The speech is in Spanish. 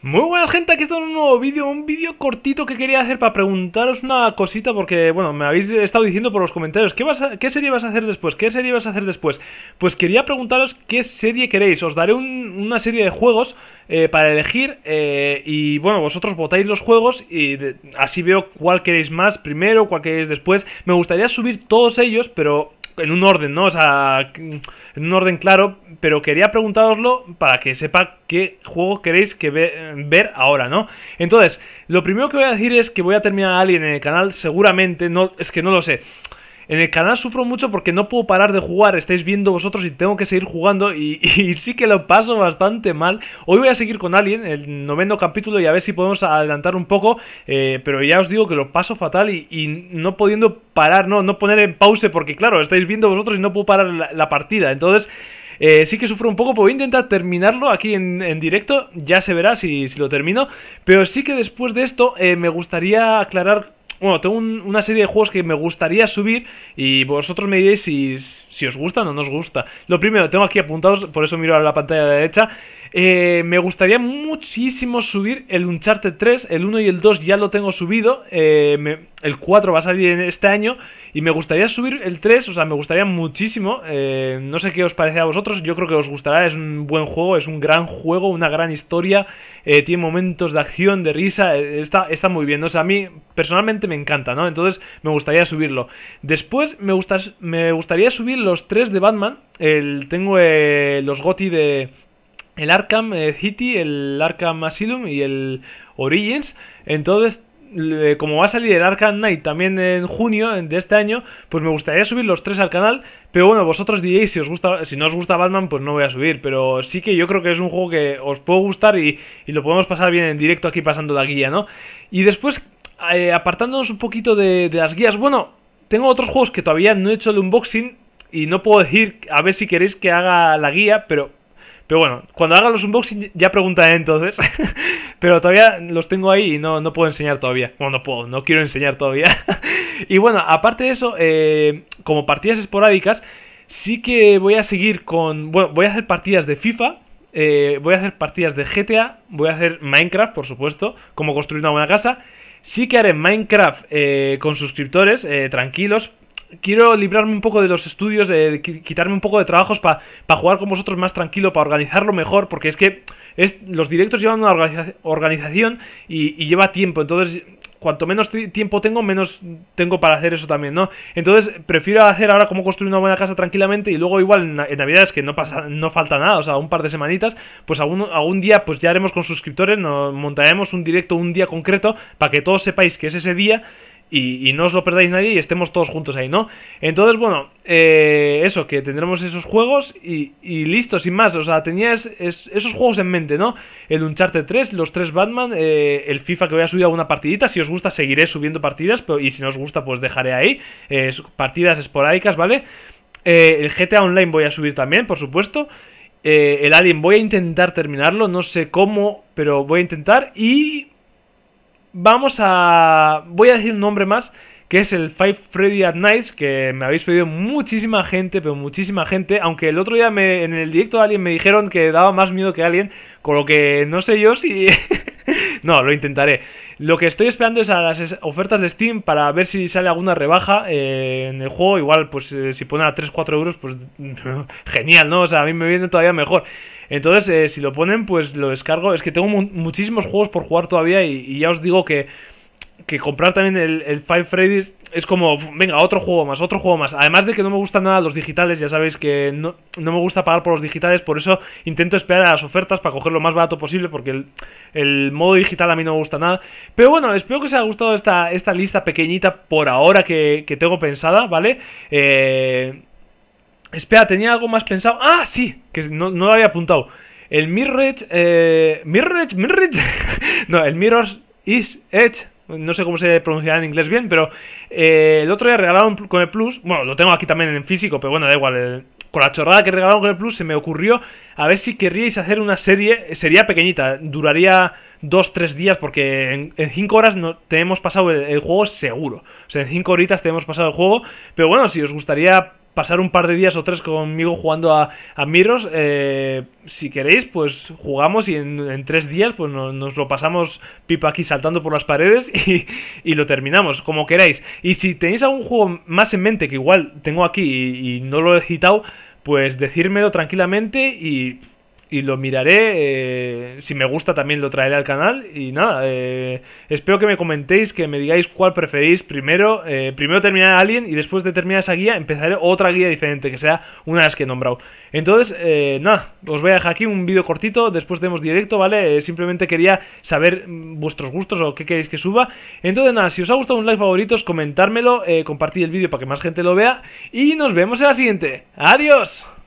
Muy buenas gente, aquí está un nuevo vídeo, un vídeo cortito que quería hacer para preguntaros una cosita porque, bueno, me habéis estado diciendo por los comentarios ¿qué, vas ¿qué, serie vas a hacer después? ¿qué serie vas a hacer después? Pues quería preguntaros qué serie queréis, os daré una serie de juegos eh, para elegir eh, y, bueno, vosotros votáis los juegos y así veo cuál queréis más primero, cuál queréis después me gustaría subir todos ellos, pero en un orden, ¿no? O sea, en un orden claro, pero quería preguntaroslo para que sepa qué juego queréis que ver ahora, ¿no? Entonces, lo primero que voy a decir es que voy a terminar alguien en el canal, seguramente, no, es que no lo sé. En el canal sufro mucho porque no puedo parar de jugar, estáis viendo vosotros y tengo que seguir jugando y, sí que lo paso bastante mal. Hoy voy a seguir con Alien, el noveno capítulo y a ver si podemos adelantar un poco, eh, pero ya os digo que lo paso fatal y, no pudiendo parar, no, poner en pause porque claro, estáis viendo vosotros y no puedo parar la, partida, entonces... Eh, sí que sufro un poco, pero voy a intentar terminarlo aquí en, directo, ya se verá si, lo termino, pero sí que después de esto eh, me gustaría aclarar bueno, tengo una serie de juegos que me gustaría subir y vosotros me diréis si, si os gusta o no os gusta. Lo primero, tengo aquí apuntados, por eso miro a la pantalla de la derecha, eh, me gustaría muchísimo subir el Uncharted 3, el 1 y el 2 ya lo tengo subido, eh, el 4 va a salir este año y me gustaría subir el 3, o sea, me gustaría muchísimo, eh, no sé qué os parece a vosotros, yo creo que os gustará, es un buen juego, es un gran juego, una gran historia, tiene momentos de acción, de risa, está, está muy bien, o sea, a mí personalmente me encanta, ¿no? Entonces me gustaría subirlo. Después me, me gustaría subir los 3 de Batman, el, tengo los GOTI de el Arkham eh, City, el Arkham Asylum y el Origins. Entonces, como va a salir el Arkham Knight también en junio de este año, pues me gustaría subir los tres al canal. Pero bueno, vosotros diréis si os gusta, si no os gusta Batman, pues no voy a subir. Pero sí que yo creo que es un juego que os puede gustar y, lo podemos pasar bien en directo aquí pasando la guía, ¿no? Y después, eh, apartándonos un poquito de, de las guías, bueno, tengo otros juegos que todavía no he hecho el unboxing y no puedo decir, a ver si queréis que haga la guía, pero pero bueno, cuando hagan los unboxing ya preguntaré entonces. Pero todavía los tengo ahí y no, no puedo enseñar todavía. Bueno, no puedo, no quiero enseñar todavía. y bueno, aparte de eso, eh, como partidas esporádicas, sí que voy a seguir con... Bueno, voy a hacer partidas de FIFA. Eh, voy a hacer partidas de GTA. Voy a hacer Minecraft, por supuesto. como construir una buena casa. Sí que haré Minecraft eh, con suscriptores, tranquilos, quiero librarme un poco de los estudios, de, quitarme un poco de trabajos para jugar con vosotros más tranquilo, para organizarlo mejor, porque es que es, los directos llevan una organización y, lleva tiempo, entonces cuanto menos tiempo tengo, menos tengo para hacer eso también, ¿no? Entonces, prefiero hacer ahora como construir una buena casa tranquilamente y luego igual en, Navidad es que no pasa, no falta nada, o sea, un par de semanitas, pues algún, algún día pues ya haremos con suscriptores, nos montaremos un directo un día concreto para que todos sepáis que es ese día y, no os lo perdáis nadie y estemos todos juntos ahí, ¿no? Entonces, bueno, eh, eso, que tendremos esos juegos y, listo, sin más. O sea, tenías esos juegos en mente, ¿no? El Uncharted 3, los tres Batman, eh, el FIFA que voy a subir alguna partidita. Si os gusta, seguiré subiendo partidas y si no os gusta, pues dejaré ahí eh, partidas esporádicas, ¿vale? el GTA Online voy a subir también, por supuesto. el Alien voy a intentar terminarlo, no sé cómo, pero voy a intentar. Y vamos a... Voy a decir un nombre más, que es el Five Freddy at Nights, que me habéis pedido muchísima gente, pero muchísima gente, aunque el otro día me, en el directo de alguien me dijeron que daba más miedo que alguien con lo que no sé yo si... No, lo intentaré. Lo que estoy esperando es a las ofertas de Steam para ver si sale alguna rebaja eh, en el juego. Igual, pues eh, si ponen a 3-4 euros, pues genial, ¿no? O sea, a mí me viene todavía mejor. Entonces, eh, si lo ponen, pues lo descargo. Es que tengo muchísimos juegos por jugar todavía y ya os digo que que comprar también el, el, Five Freddy's es como, venga, otro juego más, otro juego más. Además de que no me gustan nada los digitales, ya sabéis que no, me gusta pagar por los digitales, por eso intento esperar a las ofertas para coger lo más barato posible, porque el, modo digital a mí no me gusta nada. Pero bueno, espero que os haya gustado esta, esta lista pequeñita por ahora que, tengo pensada, ¿vale? Eh, espera, tenía algo más pensado. Ah, sí, que no, lo había apuntado. El Mirror Edge... Eh, Mirror Edge, Mirror no, el is Edge no sé cómo se pronunciará en inglés bien, pero eh, el otro día regalaron con el Plus, bueno, lo tengo aquí también en físico, pero bueno, da igual, con la chorrada que regalaron con el Plus se me ocurrió a ver si querríais hacer una serie, sería pequeñita, duraría dos, tres días, porque en, cinco horas no, te pasado el, juego seguro, o sea, en cinco horitas tenemos pasado el juego, pero bueno, si os gustaría pasar un par de días o tres conmigo jugando a, Miros. Eh, si queréis, pues jugamos y en, tres días pues nos, lo pasamos pipa aquí saltando por las paredes y, y, lo terminamos, como queráis. Y si tenéis algún juego más en mente que igual tengo aquí y, y no lo he citado, pues decírmelo tranquilamente y y lo miraré. Eh, si me gusta también lo traeré al canal. Y nada, eh, espero que me comentéis, que me digáis cuál preferís primero. Eh, primero terminar Alien y después de terminar esa guía empezaré otra guía diferente, que sea una de las que he nombrado. Entonces, nada, os voy a dejar aquí un vídeo cortito, después tenemos directo, ¿vale? simplemente quería saber mm, vuestros gustos o qué queréis que suba. Entonces, nada, si os ha gustado un like favorito, comentármelo, compartir el vídeo para que más gente lo vea. Y nos vemos en la siguiente. ¡Adiós!